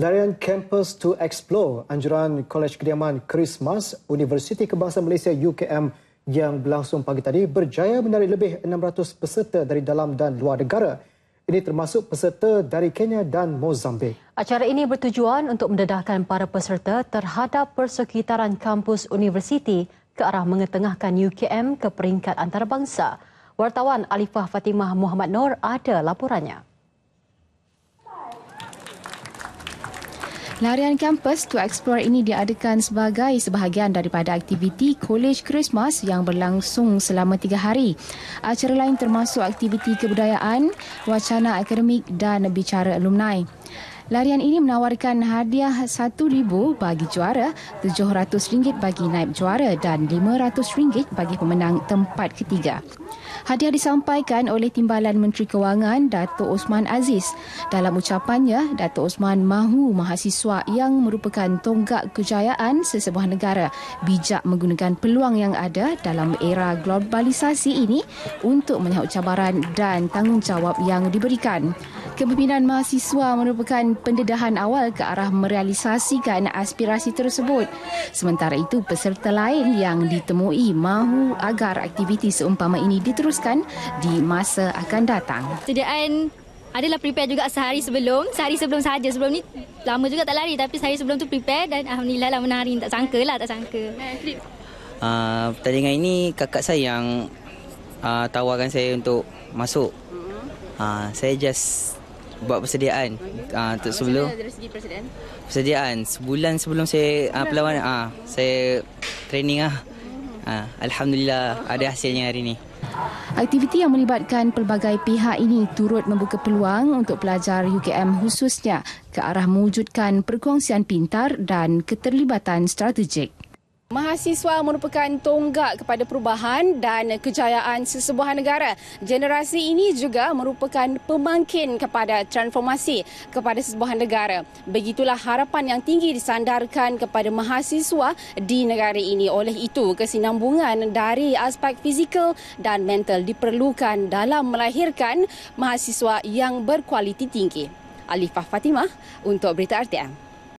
Larian Campus to Explore, anjuran Kolej Kediaman Christmas, Universiti Kebangsaan Malaysia UKM yang berlangsung pagi tadi berjaya menarik lebih 600 peserta dari dalam dan luar negara. Ini termasuk peserta dari Kenya dan Mozambik. Acara ini bertujuan untuk mendedahkan para peserta terhadap persekitaran kampus universiti ke arah mengetengahkan UKM ke peringkat antarabangsa. Wartawan Alifah Fatimah Muhammad Nur ada laporannya. Larian kampus to explore ini diadakan sebagai sebahagian daripada aktiviti College Christmas yang berlangsung selama tiga hari. Acara lain termasuk aktiviti kebudayaan, wacana akademik dan bicara alumni. Larian ini menawarkan hadiah RM1,000 bagi juara, RM700 bagi naib juara dan RM500 bagi pemenang tempat ketiga. Hadiah disampaikan oleh Timbalan Menteri Kewangan Datuk Osman Aziz. Dalam ucapannya, Datuk Osman mahu mahasiswa yang merupakan tonggak kejayaan sesebuah negara bijak menggunakan peluang yang ada dalam era globalisasi ini untuk menyahut cabaran dan tanggungjawab yang diberikan. Kepimpinan mahasiswa merupakan pendedahan awal ke arah merealisasikan aspirasi tersebut. Sementara itu, peserta lain yang ditemui mahu agar aktiviti seumpama ini diteruskan di masa akan datang. Sediaan adalah prepare juga sehari sebelum. Sehari sebelum saja Sebelum ni lama juga tak lari. Tapi sehari sebelum tu prepare dan Alhamdulillah lah menari. Tak sangka lah, tak sangka. Uh, pertandingan ini kakak saya yang uh, tawarkan saya untuk masuk. Uh, saya just buat persediaan uh, untuk sebelum persediaan persediaan sebulan sebelum saya uh, perlawanan uh, saya training lah. hmm. ah uh, alhamdulillah ada hasilnya hari ini Aktiviti yang melibatkan pelbagai pihak ini turut membuka peluang untuk pelajar UKM khususnya ke arah mewujudkan perkongsian pintar dan keterlibatan strategik. Mahasiswa merupakan tonggak kepada perubahan dan kejayaan sesebuah negara. Generasi ini juga merupakan pemangkin kepada transformasi kepada sesebuah negara. Begitulah harapan yang tinggi disandarkan kepada mahasiswa di negara ini. Oleh itu, kesinambungan dari aspek fizikal dan mental diperlukan dalam melahirkan mahasiswa yang berkualiti tinggi. Alifah Fatimah untuk Berita RTM.